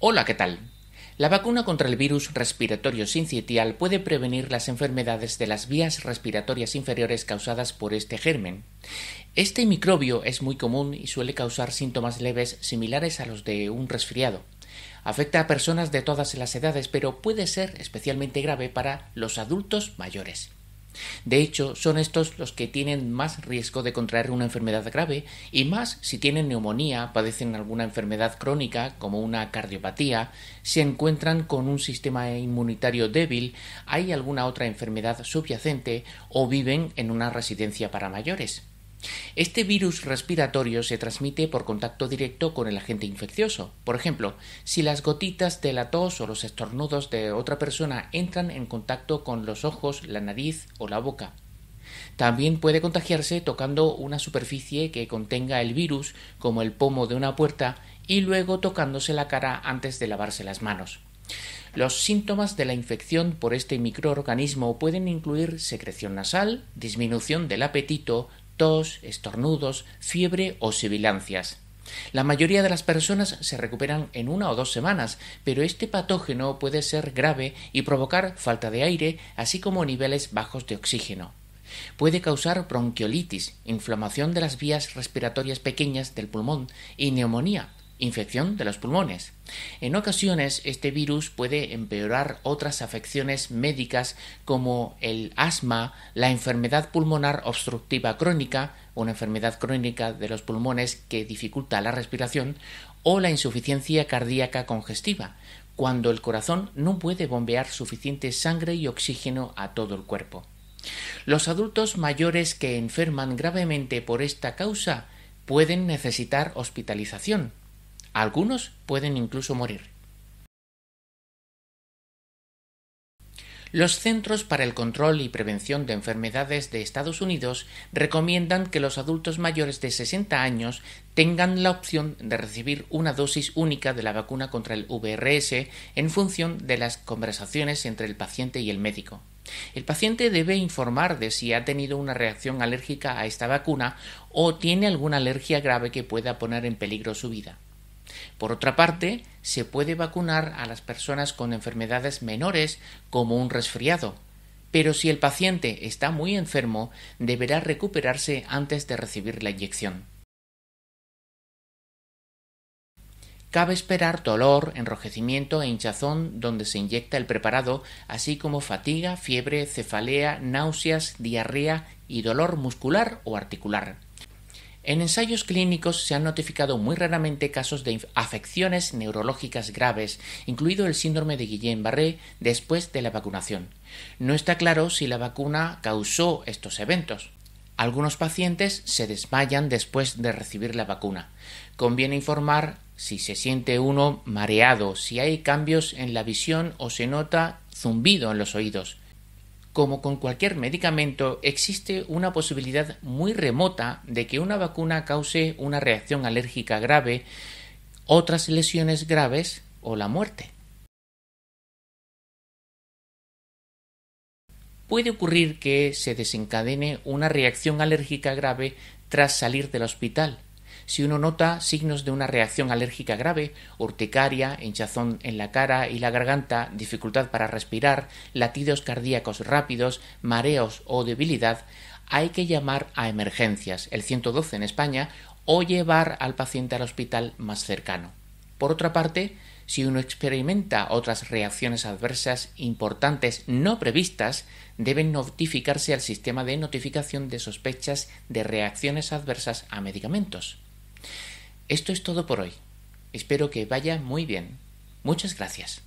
Hola, ¿qué tal? La vacuna contra el virus respiratorio sincitial puede prevenir las enfermedades de las vías respiratorias inferiores causadas por este germen. Este microbio es muy común y suele causar síntomas leves similares a los de un resfriado. Afecta a personas de todas las edades, pero puede ser especialmente grave para los adultos mayores. De hecho, son estos los que tienen más riesgo de contraer una enfermedad grave y más si tienen neumonía, padecen alguna enfermedad crónica como una cardiopatía, se encuentran con un sistema inmunitario débil, hay alguna otra enfermedad subyacente o viven en una residencia para mayores. Este virus respiratorio se transmite por contacto directo con el agente infeccioso. Por ejemplo, si las gotitas de la tos o los estornudos de otra persona entran en contacto con los ojos, la nariz o la boca. También puede contagiarse tocando una superficie que contenga el virus, como el pomo de una puerta, y luego tocándose la cara antes de lavarse las manos. Los síntomas de la infección por este microorganismo pueden incluir secreción nasal, disminución del apetito, tos, estornudos, fiebre o sibilancias. La mayoría de las personas se recuperan en una o dos semanas, pero este patógeno puede ser grave y provocar falta de aire, así como niveles bajos de oxígeno. Puede causar bronquiolitis, inflamación de las vías respiratorias pequeñas del pulmón y neumonía, infección de los pulmones. En ocasiones este virus puede empeorar otras afecciones médicas como el asma, la enfermedad pulmonar obstructiva crónica, una enfermedad crónica de los pulmones que dificulta la respiración, o la insuficiencia cardíaca congestiva, cuando el corazón no puede bombear suficiente sangre y oxígeno a todo el cuerpo. Los adultos mayores que enferman gravemente por esta causa pueden necesitar hospitalización, algunos pueden incluso morir. Los Centros para el Control y Prevención de Enfermedades de Estados Unidos recomiendan que los adultos mayores de 60 años tengan la opción de recibir una dosis única de la vacuna contra el VRS en función de las conversaciones entre el paciente y el médico. El paciente debe informar de si ha tenido una reacción alérgica a esta vacuna o tiene alguna alergia grave que pueda poner en peligro su vida. Por otra parte, se puede vacunar a las personas con enfermedades menores como un resfriado, pero si el paciente está muy enfermo, deberá recuperarse antes de recibir la inyección. Cabe esperar dolor, enrojecimiento e hinchazón donde se inyecta el preparado, así como fatiga, fiebre, cefalea, náuseas, diarrea y dolor muscular o articular. En ensayos clínicos se han notificado muy raramente casos de afecciones neurológicas graves, incluido el síndrome de Guillain-Barré, después de la vacunación. No está claro si la vacuna causó estos eventos. Algunos pacientes se desmayan después de recibir la vacuna. Conviene informar si se siente uno mareado, si hay cambios en la visión o se nota zumbido en los oídos. Como con cualquier medicamento, existe una posibilidad muy remota de que una vacuna cause una reacción alérgica grave, otras lesiones graves o la muerte. Puede ocurrir que se desencadene una reacción alérgica grave tras salir del hospital, si uno nota signos de una reacción alérgica grave, urticaria, hinchazón en la cara y la garganta, dificultad para respirar, latidos cardíacos rápidos, mareos o debilidad, hay que llamar a emergencias, el 112 en España, o llevar al paciente al hospital más cercano. Por otra parte, si uno experimenta otras reacciones adversas importantes no previstas, deben notificarse al sistema de notificación de sospechas de reacciones adversas a medicamentos. Esto es todo por hoy. Espero que vaya muy bien. Muchas gracias.